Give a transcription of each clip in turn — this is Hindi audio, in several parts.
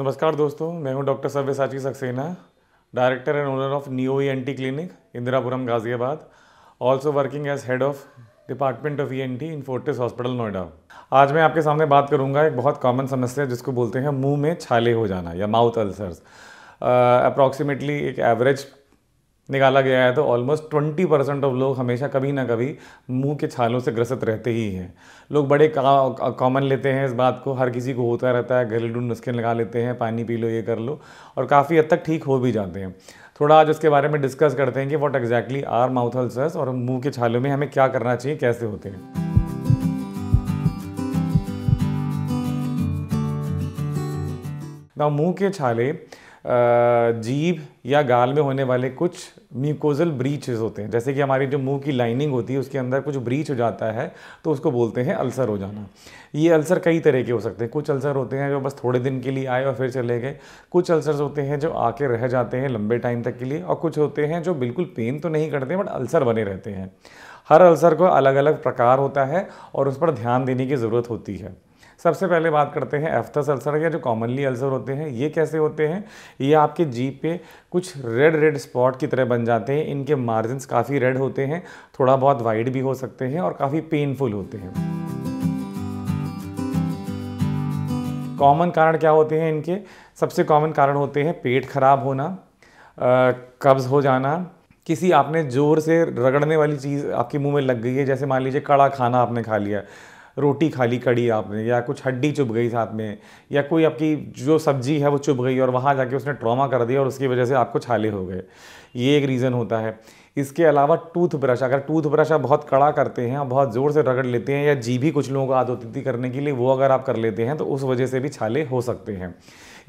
नमस्कार दोस्तों मैं हूं doctor Savyasachi Saxena director and owner of new E N T clinic Indirapuram Ghaziabad also working as head of department of E N T in Fortis hospital Noida आज मैं आपके सामने बात करूंगा एक बहुत कॉमन समस्या जिसको बोलते हैं मुंह में छाले हो जाना या माउथ अल्सर्स अप्रॉक्सीमेटली एक एवरेज निकाला गया है तो ऑलमोस्ट ट्वेंटी परसेंट ऑफ लोग हमेशा कभी ना कभी मुंह के छालों से ग्रसित रहते ही हैं लोग बड़े कॉमन लेते हैं इस बात को हर किसी को होता रहता है घरेलू नुस्खे लगा लेते हैं पानी पी लो ये कर लो और काफ़ी हद तक ठीक हो भी जाते हैं थोड़ा आज उसके बारे में डिस्कस करते हैं कि what exactly are mouth ulcers और मुँह के छालों में हमें क्या करना चाहिए कैसे होते हैं ना मुंह के छाले जीभ या गाल में होने वाले कुछ म्यूकोजल ब्रीचेस होते हैं जैसे कि हमारी जो मुंह की लाइनिंग होती है उसके अंदर कुछ ब्रीच हो जाता है तो उसको बोलते हैं अल्सर हो जाना ये अल्सर कई तरह के हो सकते हैं कुछ अल्सर होते हैं जो बस थोड़े दिन के लिए आए और फिर चले गए कुछ अल्सर्स होते हैं जो आके रह जाते हैं लंबे टाइम तक के लिए और कुछ होते हैं जो बिल्कुल पेन तो नहीं करते बट अल्सर बने रहते हैं हर अल्सर को अलग अलग प्रकार होता है और उस पर ध्यान देने की ज़रूरत होती है सबसे पहले बात करते हैं एफ्थस अल्सर या जो कॉमनली अल्सर होते हैं ये कैसे होते हैं ये आपके जीप पे कुछ रेड रेड स्पॉट की तरह बन जाते हैं इनके मार्जिन काफ़ी रेड होते हैं थोड़ा बहुत वाइड भी हो सकते हैं और काफ़ी पेनफुल होते हैं कॉमन कारण क्या होते हैं इनके सबसे कॉमन कारण होते हैं पेट खराब होना कब्ज़ हो जाना किसी आपने ज़ोर से रगड़ने वाली चीज़ आपके मुंह में लग गई है जैसे मान लीजिए कड़ा खाना आपने खा लिया रोटी खाली कड़ी आपने या कुछ हड्डी चुभ गई साथ में या कोई आपकी जो सब्जी है वो चुभ गई और वहाँ जाके उसने ट्रॉमा कर दिया और उसकी वजह से आपको छाले हो गए ये एक रीज़न होता है इसके अलावा टूथब्रश अगर टूथब्रश आप बहुत कड़ा करते हैं और बहुत ज़ोर से रगड़ लेते हैं या जी भी कुछ लोगों को आदत होती थी करने के लिए वो अगर आप कर लेते हैं तो उस वजह से भी छाले हो सकते हैं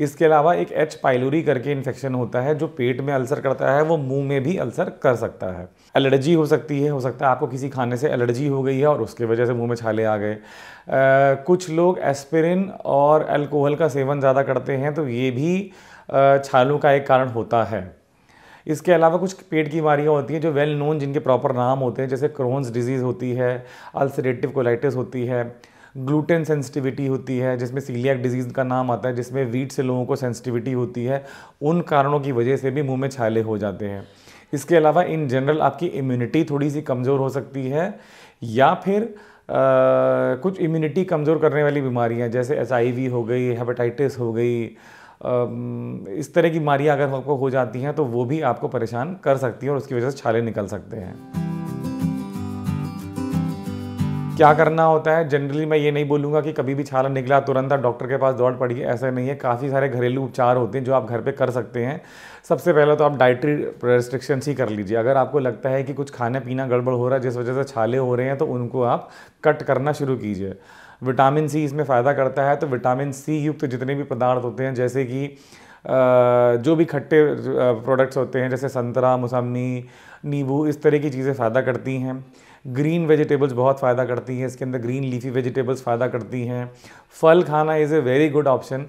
इसके अलावा एक एच पाइलोरी करके इन्फेक्शन होता है जो पेट में अल्सर करता है वो मुंह में भी अल्सर कर सकता है एलर्जी हो सकती है हो सकता है आपको किसी खाने से एलर्जी हो गई है और उसके वजह से मुंह में छाले आ गए कुछ लोग एस्पिरिन और अल्कोहल का सेवन ज़्यादा करते हैं तो ये भी छालों का एक कारण होता है इसके अलावा कुछ पेट की बीमारियाँ होती हैं जो वेल नोन जिनके प्रॉपर नाम होते हैं जैसे क्रोन्स डिजीज़ होती है अल्सरेटिव कोलाइटिस होती है ग्लूटेन सेंसिटिविटी होती है जिसमें सीलियक डिजीज़ का नाम आता है जिसमें वीट से लोगों को सेंसिटिविटी होती है उन कारणों की वजह से भी मुंह में छाले हो जाते हैं इसके अलावा इन जनरल आपकी इम्यूनिटी थोड़ी सी कमज़ोर हो सकती है या फिर आ, कुछ इम्यूनिटी कमज़ोर करने वाली बीमारियां जैसे एच हो गई हेपेटाइटिस हो गई इस तरह की बीमारियाँ अगर आपको हो जाती हैं तो वो भी आपको परेशान कर सकती हैं और उसकी वजह से छाले निकल सकते हैं क्या करना होता है जनरली मैं ये नहीं बोलूँगा कि कभी भी छाला निकला तुरंत आप डॉक्टर के पास दौड़ पड़ी ऐसा नहीं है काफ़ी सारे घरेलू उपचार होते हैं जो आप घर पे कर सकते हैं सबसे पहले तो आप डाइट्री रेस्ट्रिक्शंस ही कर लीजिए अगर आपको लगता है कि कुछ खाना पीना गड़बड़ हो रहा है जिस वजह से छाले हो रहे हैं तो उनको आप कट करना शुरू कीजिए विटामिन सी इसमें फ़ायदा करता है तो विटामिन सी युक्त जितने भी पदार्थ होते हैं जैसे कि जो भी खट्टे प्रोडक्ट्स होते हैं जैसे संतरा मौसमी नींबू इस तरह की चीज़ें फ़ायदा करती हैं ग्रीन वेजिटेबल्स बहुत फ़ायदा करती हैं इसके अंदर ग्रीन लीफी वेजिटेबल्स फ़ायदा करती हैं फल खाना is a very good option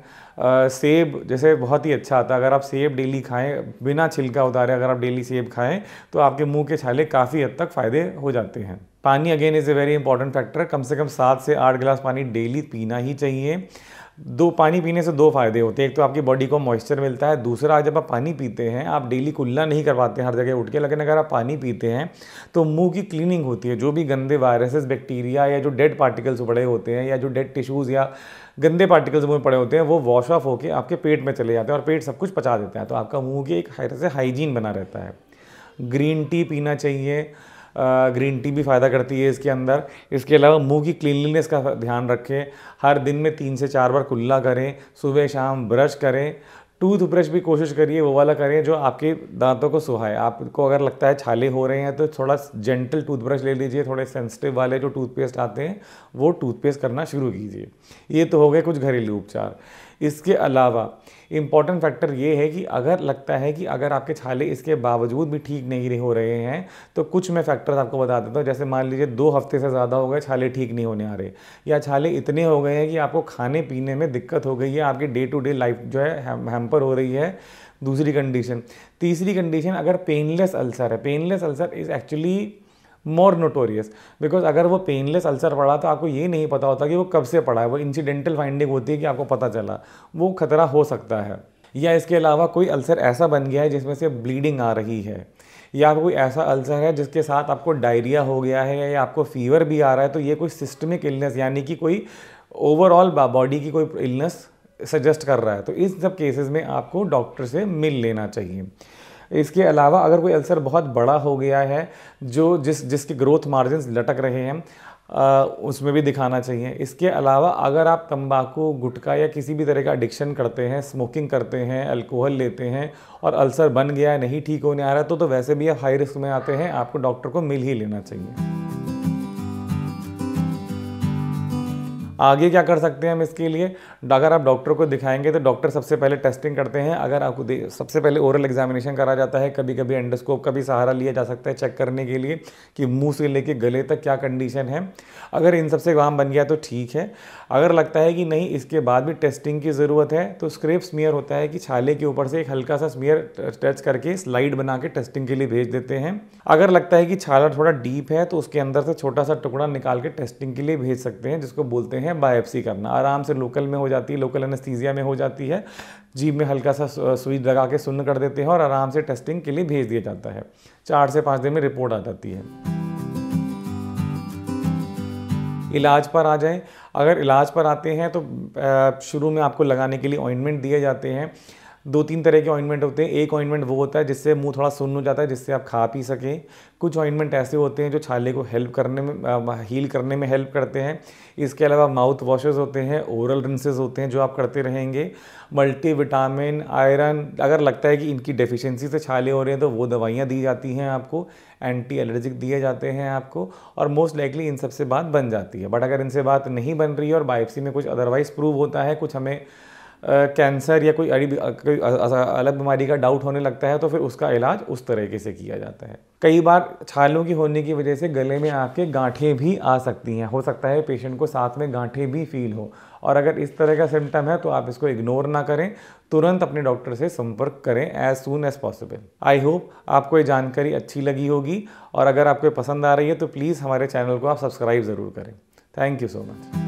सेब जैसे बहुत ही अच्छा आता है अगर आप सेब डेली खाएं बिना छिलका उतारे अगर आप डेली सेब खाएं तो आपके मुंह के छाले काफ़ी हद तक फ़ायदे हो जाते हैं पानी again is a very important factor कम से कम सात से आठ गिलास पानी डेली पीना ही चाहिए दो पानी पीने से दो फायदे होते हैं एक तो आपकी बॉडी को मॉइस्चर मिलता है दूसरा जब आप पानी पीते हैं आप डेली कुल्ला नहीं करवाते हर जगह उठ के लेकिन अगर आप पानी पीते हैं तो मुंह की क्लीनिंग होती है जो भी गंदे वायरसेस बैक्टीरिया या जो डेड पार्टिकल्स पड़े होते हैं या जो डेड टिश्यूज़ या गंदे पार्टिकल्स मुंह में पड़े होते हैं वो वॉश ऑफ होकर आपके पेट में चले जाते हैं और पेट सब कुछ पचा देते हैं तो आपका मुँह की एक से हाइजीन बना रहता है ग्रीन टी पीना चाहिए ग्रीन टी भी फ़ायदा करती है इसके अंदर इसके अलावा मुंह की क्लीनलीनेस का ध्यान रखें हर दिन में तीन से चार बार कुल्ला करें सुबह शाम ब्रश करें टूथब्रश भी कोशिश करिए वो वाला करें जो आपके दांतों को सुहाए आपको अगर लगता है छाले हो रहे हैं तो थोड़ा जेंटल टूथब्रश ले लीजिए थोड़े सेंसिटिव वाले जो टूथपेस्ट आते हैं वो टूथपेस्ट करना शुरू कीजिए ये तो हो गए कुछ घरेलू उपचार इसके अलावा इम्पॉर्टेंट फैक्टर ये है कि अगर लगता है कि अगर आपके छाले इसके बावजूद भी ठीक नहीं हो रहे हैं तो कुछ मैं फैक्टर्स आपको बता देता हूँ जैसे मान लीजिए दो हफ्ते से ज़्यादा हो गए छाले ठीक नहीं होने आ रहे या छाले इतने हो गए हैं कि आपको खाने पीने में दिक्कत हो गई है आपकी डे टू डे लाइफ जो है हैम्पर हो रही है दूसरी कंडीशन तीसरी कंडीशन अगर पेनलेस अल्सर है painless ulcer is actually more notorious because अगर वो पेनलेस अल्सर पड़ा तो आपको ये नहीं पता होता कि वो कब से पड़ा है वो इंसिडेंटल फाइंडिंग होती है कि आपको पता चला वो खतरा हो सकता है या इसके अलावा कोई अल्सर ऐसा बन गया है जिसमें से ब्लीडिंग आ रही है या कोई ऐसा अल्सर है जिसके साथ आपको डायरिया हो गया है या आपको फीवर भी आ रहा है तो ये कोई सिस्टमिक इलनेस यानी कि कोई ओवरऑल बॉडी की कोई इलनेस सजेस्ट कर रहा है तो इन सब केसेस में आपको डॉक्टर से मिल लेना चाहिए इसके अलावा अगर कोई अल्सर बहुत बड़ा हो गया है जो जिस जिसके ग्रोथ मार्जिन लटक रहे हैं आ, उसमें भी दिखाना चाहिए इसके अलावा अगर आप तंबाकू गुटखा या किसी भी तरह का एडिक्शन करते हैं स्मोकिंग करते हैं अल्कोहल लेते हैं और अल्सर बन गया है नहीं ठीक होने आ रहा तो, तो वैसे भी आप हाई रिस्क में आते हैं आपको डॉक्टर को मिल ही लेना चाहिए आगे क्या कर सकते हैं हम इसके लिए अगर आप डॉक्टर को दिखाएंगे तो डॉक्टर सबसे पहले टेस्टिंग करते हैं अगर आपको सबसे पहले ओरल एग्जामिनेशन करा जाता है कभी कभी एंडोस्कोप का भी सहारा लिया जा सकता है चेक करने के लिए कि मुंह से लेके गले तक क्या कंडीशन है अगर इन सबसे वाम बन गया तो ठीक है अगर लगता है कि नहीं इसके बाद भी टेस्टिंग की ज़रूरत है तो स्क्रेप स्मियर होता है कि छाले के ऊपर से एक हल्का सा स्मियर टच करके स्लाइड बना के टेस्टिंग के लिए भेज देते हैं अगर लगता है कि छाला थोड़ा डीप है तो उसके अंदर से छोटा सा टुकड़ा निकाल के टेस्टिंग के लिए भेज सकते हैं जिसको बोलते हैं हैं बायोप्सी करना आराम से लोकल में हो जाती है लोकल एनेस्थीसिया में हो जाती है जीभ में हल्का सा सुई लगा के सुन्न कर देते हैं और आराम से टेस्टिंग के लिए भेज दिया जाता है चार से पाँच दिन में रिपोर्ट आ जाती है इलाज पर आ जाएं अगर इलाज पर आते हैं तो शुरू में आपको लगाने के लिए ऑइंटमेंट दिए जाते हैं दो तीन तरह के ऑइंटमेंट होते हैं एक ऑइंटमेंट वो होता है जिससे मुंह थोड़ा सुन्न हो जाता है जिससे आप खा पी सकें कुछ ऑइंटमेंट ऐसे होते हैं जो छाले को हेल्प करने में हील करने में हेल्प करते हैं इसके अलावा माउथ वॉशेज होते हैं ओरल रिंसेज होते हैं जो आप करते रहेंगे मल्टी विटामिन आयरन अगर लगता है कि इनकी डेफिशिएंसी से छाले हो रहे हैं तो वो दवाइयाँ दी जाती हैं आपको एंटी एलर्जिक दिए जाते हैं आपको और मोस्ट लाइकली इन सबसे बात बन जाती है बट अगर इनसे बात नहीं बन रही है और बायोप्सी में कुछ अदरवाइज़ प्रूव होता है कुछ हमें कैंसर या कोई कोई अलग बीमारी का डाउट होने लगता है तो फिर उसका इलाज उस तरीके से किया जाता है कई बार छालों की होने की वजह से गले में आपके गांठें भी आ सकती हैं हो सकता है पेशेंट को साथ में गांठें भी फील हो और अगर इस तरह का सिम्टम है तो आप इसको इग्नोर ना करें तुरंत अपने डॉक्टर से संपर्क करें as soon as possible I hope आपको ये जानकारी अच्छी लगी होगी और अगर आपको पसंद आ रही है तो प्लीज़ हमारे चैनल को आप सब्सक्राइब ज़रूर करें थैंक यू सो मच